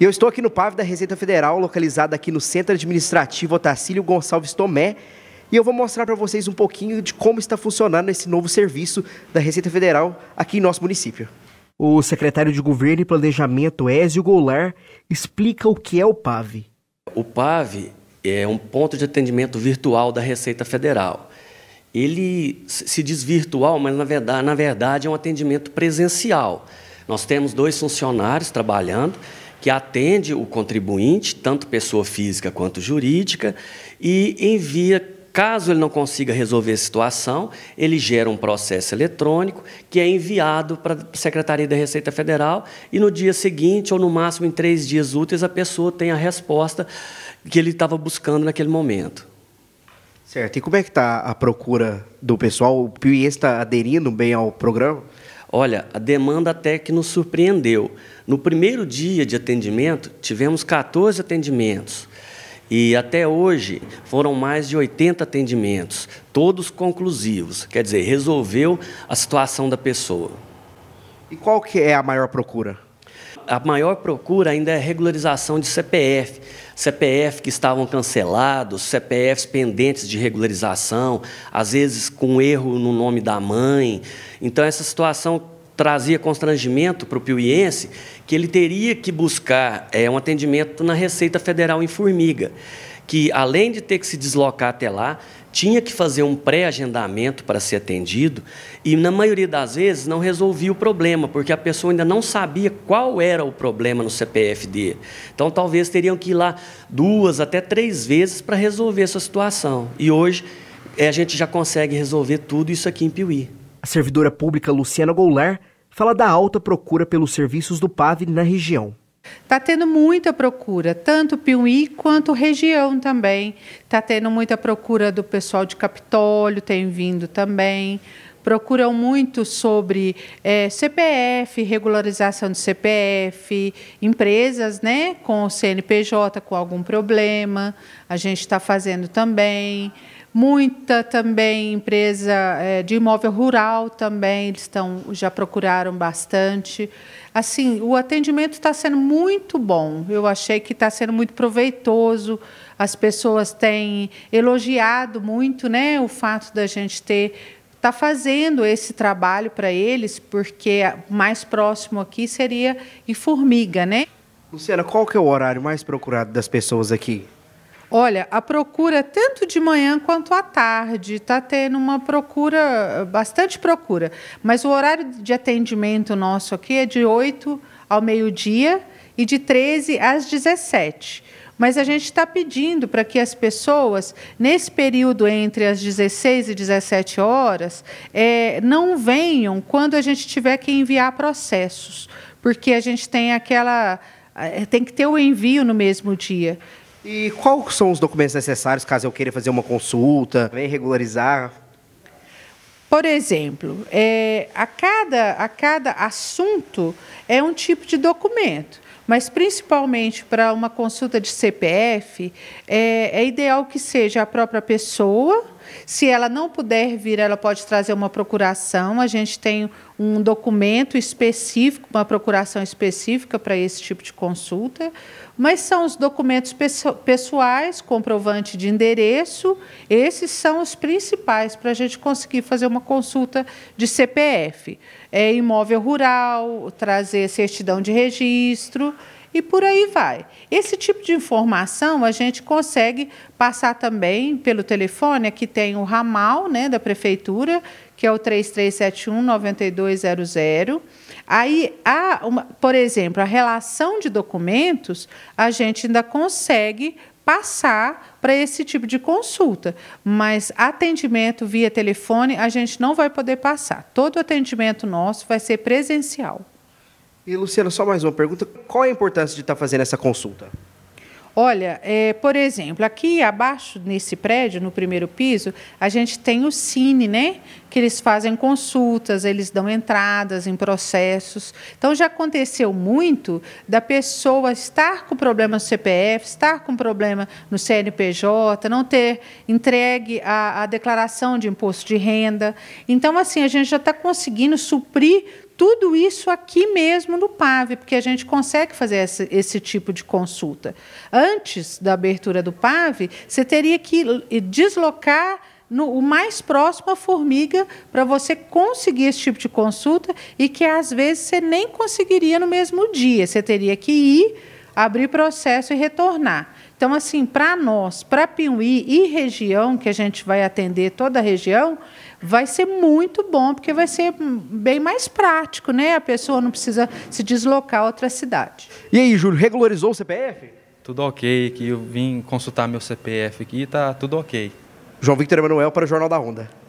E eu estou aqui no PAV da Receita Federal, localizado aqui no Centro Administrativo Otacílio Gonçalves Tomé, e eu vou mostrar para vocês um pouquinho de como está funcionando esse novo serviço da Receita Federal aqui em nosso município. O secretário de Governo e Planejamento, Ézio Goulart, explica o que é o PAV. O PAV é um ponto de atendimento virtual da Receita Federal. Ele se diz virtual, mas na verdade, na verdade é um atendimento presencial. Nós temos dois funcionários trabalhando, que atende o contribuinte, tanto pessoa física quanto jurídica, e envia Caso ele não consiga resolver a situação, ele gera um processo eletrônico que é enviado para a Secretaria da Receita Federal e no dia seguinte, ou no máximo em três dias úteis, a pessoa tem a resposta que ele estava buscando naquele momento. Certo. E como é que está a procura do pessoal? O PIE está aderindo bem ao programa? Olha, a demanda até que nos surpreendeu. No primeiro dia de atendimento, tivemos 14 atendimentos. E até hoje foram mais de 80 atendimentos, todos conclusivos. Quer dizer, resolveu a situação da pessoa. E qual que é a maior procura? a maior procura ainda é regularização de CPF. CPF que estavam cancelados, CPFs pendentes de regularização, às vezes com erro no nome da mãe. Então, essa situação trazia constrangimento para o piuiense que ele teria que buscar é, um atendimento na Receita Federal em Formiga que, além de ter que se deslocar até lá, tinha que fazer um pré-agendamento para ser atendido e, na maioria das vezes, não resolvia o problema, porque a pessoa ainda não sabia qual era o problema no CPF dele. Então, talvez teriam que ir lá duas até três vezes para resolver essa situação. E hoje eh, a gente já consegue resolver tudo isso aqui em Piuí. A servidora pública Luciana Goulart fala da alta procura pelos serviços do PAV na região. Está tendo muita procura, tanto Piuí quanto região também. Está tendo muita procura do pessoal de Capitólio, tem vindo também. Procuram muito sobre é, CPF, regularização de CPF, empresas né, com o CNPJ com algum problema, a gente está fazendo também muita também empresa é, de imóvel rural também eles estão já procuraram bastante assim, o atendimento está sendo muito bom. Eu achei que está sendo muito proveitoso. As pessoas têm elogiado muito, né, o fato da gente ter tá fazendo esse trabalho para eles, porque mais próximo aqui seria em Formiga, né? Luciana, qual que é o horário mais procurado das pessoas aqui? Olha, a procura tanto de manhã quanto à tarde está tendo uma procura, bastante procura. Mas o horário de atendimento nosso aqui é de 8 ao meio-dia e de 13 às 17. Mas a gente está pedindo para que as pessoas, nesse período entre as 16 e 17 horas, é, não venham quando a gente tiver que enviar processos, porque a gente tem aquela. É, tem que ter o envio no mesmo dia. E quais são os documentos necessários caso eu queira fazer uma consulta, vem regularizar? Por exemplo, é, a, cada, a cada assunto é um tipo de documento, mas principalmente para uma consulta de CPF, é, é ideal que seja a própria pessoa se ela não puder vir, ela pode trazer uma procuração. A gente tem um documento específico, uma procuração específica para esse tipo de consulta. Mas são os documentos pessoais, comprovante de endereço, esses são os principais para a gente conseguir fazer uma consulta de CPF. É imóvel rural, trazer certidão de registro e por aí vai. Esse tipo de informação a gente consegue passar também pelo telefone, aqui tem o ramal né, da prefeitura, que é o 3371-9200. Aí, há uma, por exemplo, a relação de documentos, a gente ainda consegue passar para esse tipo de consulta, mas atendimento via telefone a gente não vai poder passar. Todo atendimento nosso vai ser presencial. E, Luciana, só mais uma pergunta. Qual é a importância de estar tá fazendo essa consulta? Olha, é, por exemplo, aqui abaixo nesse prédio, no primeiro piso, a gente tem o Cine, né? Que eles fazem consultas, eles dão entradas em processos. Então já aconteceu muito da pessoa estar com problema no CPF, estar com problema no CNPJ, não ter entregue a, a declaração de imposto de renda. Então, assim, a gente já está conseguindo suprir tudo isso aqui mesmo no PAV, porque a gente consegue fazer esse, esse, tipo de consulta. Antes da abertura do PAV, você teria que deslocar no, o mais próximo à formiga para você conseguir esse tipo de consulta e que às vezes você nem conseguiria no mesmo dia. Você teria que ir abrir processo e retornar. Então, assim, para nós, para Piuí e região, que a gente vai atender toda a região, vai ser muito bom, porque vai ser bem mais prático, né? A pessoa não precisa se deslocar a outra cidade. E aí, Júlio, regularizou o CPF? Tudo ok, que eu vim consultar meu CPF aqui, tá tudo ok. João Victor Emanuel para o Jornal da Onda.